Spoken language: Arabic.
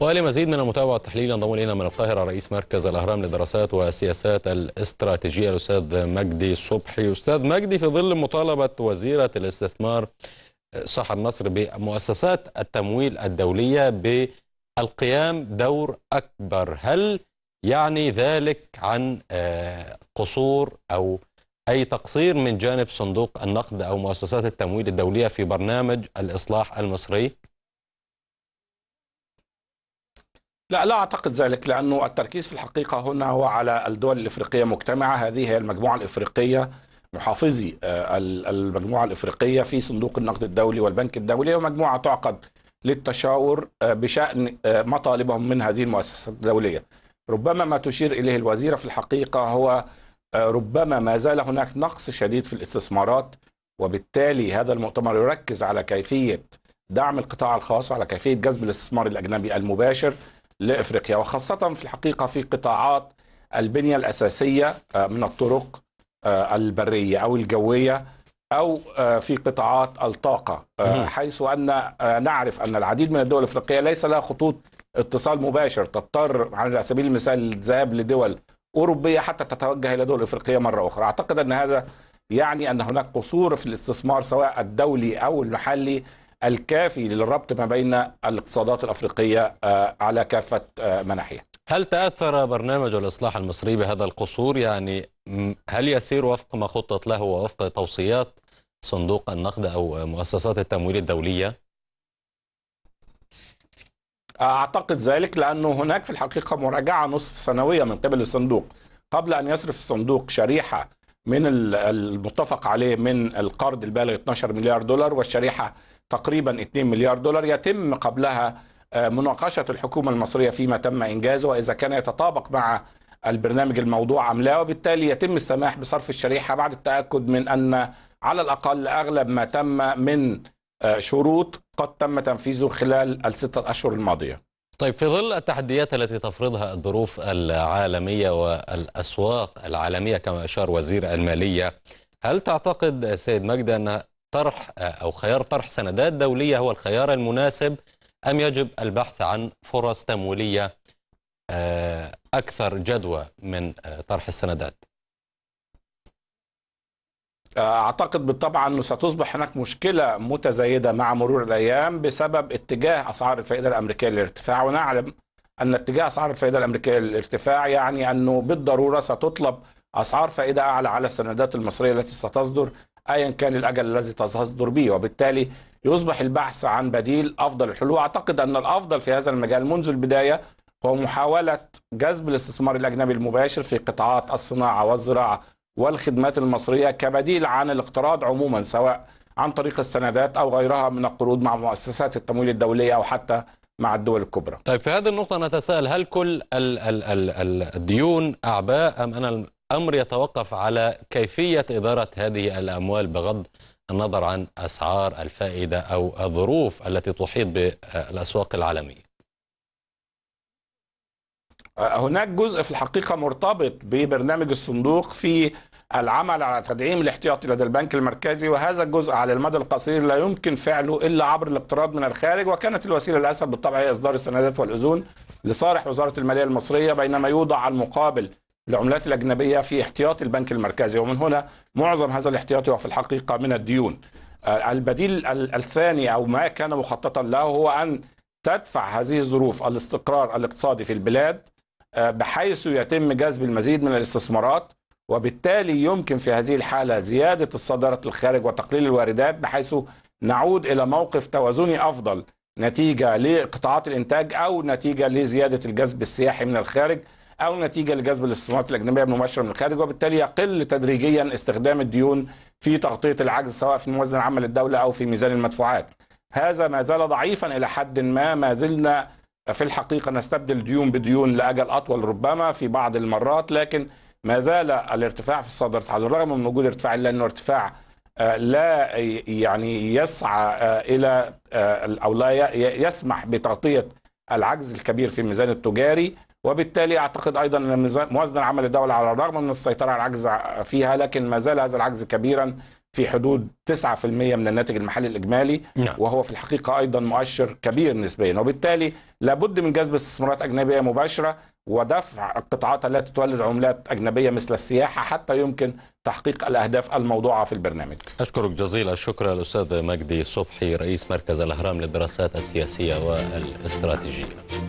ولمزيد من المتابعة والتحليل ينضم إلينا من القاهرة رئيس مركز الأهرام للدراسات والسياسات الاستراتيجية الأستاذ مجدي صبحي أستاذ مجدي في ظل مطالبة وزيرة الاستثمار سحر نصر بمؤسسات التمويل الدولية بالقيام دور أكبر هل يعني ذلك عن آه، قصور أو أي تقصير من جانب صندوق النقد أو مؤسسات التمويل الدولية في برنامج الإصلاح المصري؟ لا لا اعتقد ذلك لانه التركيز في الحقيقه هنا هو على الدول الافريقيه مجتمعه هذه هي المجموعه الافريقيه محافظي آه، المجموعه الافريقيه في صندوق النقد الدولي والبنك الدولي ومجموعه تعقد للتشاور آه، بشان آه، مطالبهم من هذه المؤسسات الدوليه. ربما ما تشير اليه الوزيره في الحقيقه هو ربما ما زال هناك نقص شديد في الاستثمارات وبالتالي هذا المؤتمر يركز على كيفيه دعم القطاع الخاص وعلى كيفيه جذب الاستثمار الاجنبي المباشر لافريقيا وخاصه في الحقيقه في قطاعات البنيه الاساسيه آه، من الطرق آه، البريه او الجويه او آه، في قطاعات الطاقه حيث ان نعرف ان العديد من الدول الافريقيه ليس لها خطوط اتصال مباشر تضطر على سبيل المثال الذهاب لدول اوروبيه حتى تتوجه الى دول افريقيه مره اخرى اعتقد ان هذا يعني ان هناك قصور في الاستثمار سواء الدولي او المحلي الكافي للربط ما بين الاقتصادات الافريقيه آه، على كافه آه، مناحيها. هل تاثر برنامج الاصلاح المصري بهذا القصور؟ يعني هل يسير وفق ما خطط له ووفق توصيات صندوق النقد او مؤسسات التمويل الدوليه؟ اعتقد ذلك لانه هناك في الحقيقه مراجعه نصف سنويه من قبل الصندوق قبل ان يصرف الصندوق شريحه من المتفق عليه من القرض البالغ 12 مليار دولار والشريحه تقريبا 2 مليار دولار يتم قبلها آه، مناقشه الحكومه المصريه فيما تم انجازه واذا كان يتطابق مع البرنامج الموضوع ام لا وبالتالي يتم السماح بصرف الشريحه بعد التاكد من ان على الاقل اغلب ما تم من آه، شروط قد تم تنفيذه خلال الستة أشهر الماضية طيب في ظل التحديات التي تفرضها الظروف العالمية والأسواق العالمية كما أشار وزير المالية هل تعتقد سيد مجد أن طرح أو خيار طرح سندات دولية هو الخيار المناسب أم يجب البحث عن فرص تمويلية آه، أكثر جدوى من آه، طرح السندات؟ اعتقد بالطبع انه ستصبح هناك مشكله متزايده مع مرور الايام بسبب اتجاه اسعار الفائده الامريكيه للارتفاع ونعلم ان اتجاه اسعار الفائده الامريكيه للارتفاع يعني انه بالضروره ستطلب اسعار فائده اعلى على السندات المصريه التي ستصدر ايا كان الاجل الذي تصدر به وبالتالي يصبح البحث عن بديل افضل الحلول اعتقد ان الافضل في هذا المجال منذ البدايه هو محاوله جذب الاستثمار الاجنبي المباشر في قطاعات الصناعه والزراعه والخدمات المصرية كبديل عن الاقتراض عموما سواء عن طريق السندات أو غيرها من القروض مع مؤسسات التمويل الدولية أو حتى مع الدول الكبرى طيب في هذه النقطة نتساءل هل كل ال ال ال الديون أعباء أم أن الأمر يتوقف على كيفية إدارة هذه الأموال بغض النظر عن أسعار الفائدة أو الظروف التي تحيط بالأسواق العالمية هناك جزء في الحقيقه مرتبط ببرنامج الصندوق في العمل على تدعيم الاحتياطي لدى البنك المركزي وهذا الجزء على المدى القصير لا يمكن فعله الا عبر الاقتراض من الخارج وكانت الوسيله الاسهل بالطبع هي اصدار السندات والاذون لصالح وزاره الماليه المصريه بينما يوضع المقابل العملات الاجنبيه في احتياط البنك المركزي ومن هنا معظم هذا الاحتياطي هو في الحقيقه من الديون. آه، البديل الثاني او ما كان مخططا له هو ان تدفع هذه الظروف الاستقرار الاقتصادي في البلاد آه، بحيث يتم جذب المزيد من الاستثمارات وبالتالي يمكن في هذه الحالة زيادة الصادرة للخارج وتقليل الواردات بحيث نعود إلى موقف توازني أفضل نتيجة لقطاعات الإنتاج أو نتيجة لزيادة الجذب السياحي من الخارج أو نتيجة لجذب الاستثمارات الأجنبية المباشرة من الخارج وبالتالي يقل تدريجيا استخدام الديون في تغطية العجز سواء في الموازنة العامة للدولة أو في ميزان المدفوعات هذا ما زال ضعيفا إلى حد ما ما زلنا في الحقيقة نستبدل ديون بديون لأجل أطول ربما في بعض المرات لكن ما زال الارتفاع في الصادرات على الرغم من وجود ارتفاع إلا أنه ارتفاع آه، لا يعني يسعى آه، إلى آه، أو لا يسمح بتغطية العجز الكبير في الميزان التجاري وبالتالي اعتقد ايضا ان موازنه العمل الدوله على الرغم من السيطره على العجز فيها لكن ما زال هذا العجز كبيرا في حدود 9% من الناتج المحلي الاجمالي نعم. وهو في الحقيقه ايضا مؤشر كبير نسبيا وبالتالي لابد من جذب استثمارات اجنبيه مباشره ودفع القطاعات التي تولد عملات اجنبيه مثل السياحه حتى يمكن تحقيق الاهداف الموضوعه في البرنامج. اشكرك جزيل الشكر الاستاذ مجدي صبحي رئيس مركز الاهرام للدراسات السياسيه والاستراتيجيه.